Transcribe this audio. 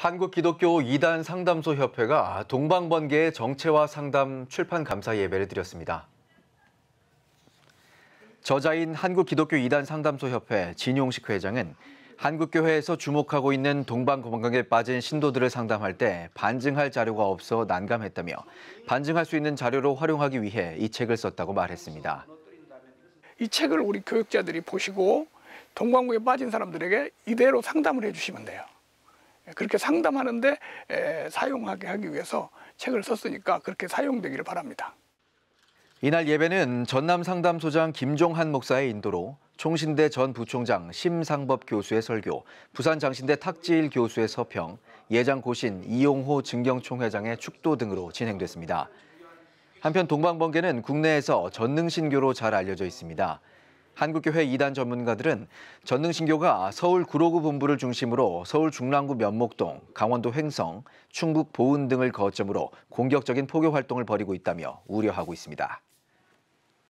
한국기독교 이단 상담소 협회가 동방번개의 정체와 상담 출판 감사 예배를 드렸습니다. 저자인 한국기독교 이단 상담소 협회 진용식 회장은 한국교회에서 주목하고 있는 동방번개에 빠진 신도들을 상담할 때 반증할 자료가 없어 난감했다며 반증할 수 있는 자료로 활용하기 위해 이 책을 썼다고 말했습니다. 이 책을 우리 교육자들이 보시고 동방국에 빠진 사람들에게 이대로 상담을 해주시면 돼요. 예, 그렇게 상담하는데 예, 사용하게 하기 위해서 책을 썼으니까 그렇게 사용되기를 바랍니다. 이날 예배는 전남 상담소장 김종한 목사의 인도로 총신대 전 부총장 심상법 교수의 설교, 부산 장신대 탁지일 교수의 서평, 예장 고신 이용호 증경총 회장의 축도 등으로 진행됐습니다. 한편 동방번개는 국내에서 전능신교로 잘 알려져 있습니다. 한국교회 이단 전문가들은 전능신교가 서울 구로구 본부를 중심으로 서울 중랑구 면목동, 강원도 횡성, 충북 보은 등을 거점으로 공격적인 포교 활동을 벌이고 있다며 우려하고 있습니다.